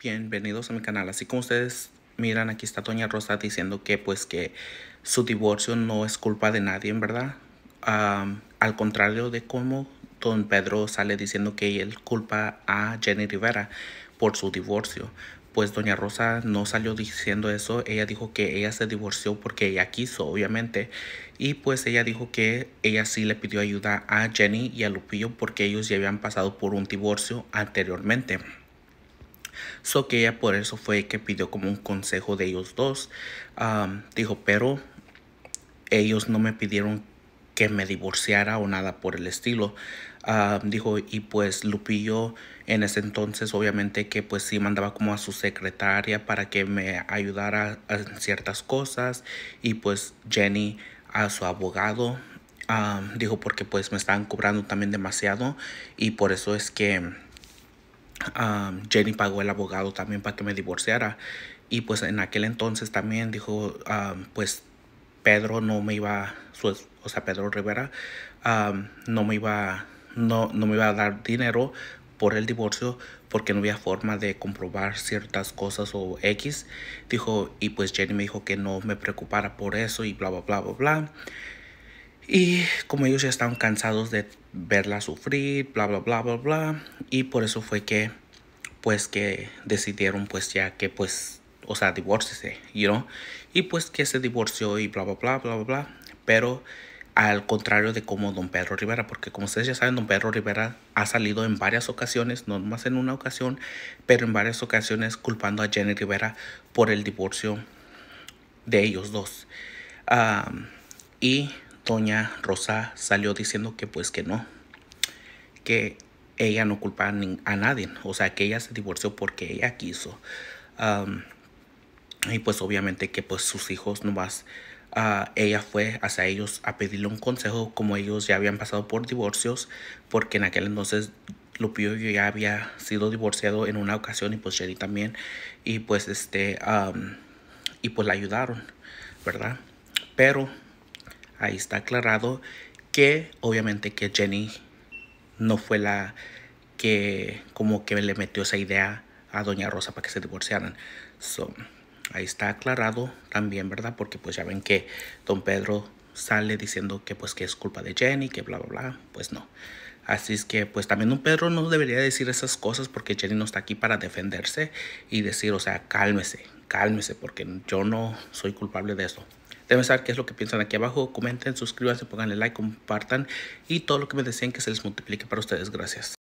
Bienvenidos a mi canal. Así como ustedes miran, aquí está Doña Rosa diciendo que pues que su divorcio no es culpa de nadie, en verdad. al contrario de cómo Don Pedro sale diciendo que él culpa a Jenny Rivera por su divorcio. Pues Doña Rosa no salió diciendo eso. Ella dijo que ella se divorció porque ella quiso, obviamente. Y pues ella dijo que ella sí le pidió ayuda a Jenny y a Lupillo porque ellos ya habían pasado por un divorcio anteriormente. So que ella por eso fue que pidió como un consejo de ellos dos. dijo, pero ellos no me pidieron que me divorciara o nada por el estilo. dijo, y pues Lupillo en ese entonces obviamente que pues sí mandaba como a su secretaria para que me ayudara en ciertas cosas y pues Jenny a su abogado. dijo porque pues me estaban cobrando también demasiado y por eso es que Jenny pagó el abogado también para que me divorciara. Y pues en aquel entonces también dijo, pues Pedro no me iba, su, o sea, Pedro Rivera, no, me iba, no, no me iba a dar dinero por el divorcio porque no había forma de comprobar ciertas cosas o X. Dijo, y pues Jenny me dijo que no me preocupara por eso y bla, bla, bla, bla, bla. Y como ellos ya estaban cansados de verla sufrir, bla, bla, bla, bla, bla. Y por eso fue que, pues, que decidieron, pues, ya que, pues, o sea, divórcese, you know. Y pues que se divorció y bla, bla, bla, bla, bla, Pero al contrario de como Don Pedro Rivera, porque como ustedes ya saben, Don Pedro Rivera ha salido en varias ocasiones, no más en una ocasión, pero en varias ocasiones culpando a Jenny Rivera por el divorcio de ellos dos. Ah, y doña Rosa salió diciendo que pues que no, que ella no culpa a nadie, o sea que ella se divorció porque ella quiso. y pues obviamente que pues sus hijos nomás, más. Ah, ella fue hacia ellos a pedirle un consejo como ellos ya habían pasado por divorcios, porque en aquel entonces Lupillo ya había sido divorciado en una ocasión y pues Jerry también, y pues este, y pues la ayudaron, ¿verdad? Pero ahí está aclarado que obviamente que Jenny no fue la que como que le metió esa idea a Doña Rosa para que se divorciaran. So, ahí está aclarado también, ¿verdad? Porque pues ya ven que Don Pedro sale diciendo que pues que es culpa de Jenny, que bla, bla, bla. Pues no. Así es que pues también Don Pedro no debería decir esas cosas porque Jenny no está aquí para defenderse y decir, o sea, cálmese, cálmese porque yo no soy culpable de eso. Deben saber qué es lo que piensan aquí abajo. Comenten, suscríbanse, ponganle like, compartan y todo lo que me deseen que se les multiplique para ustedes. Gracias.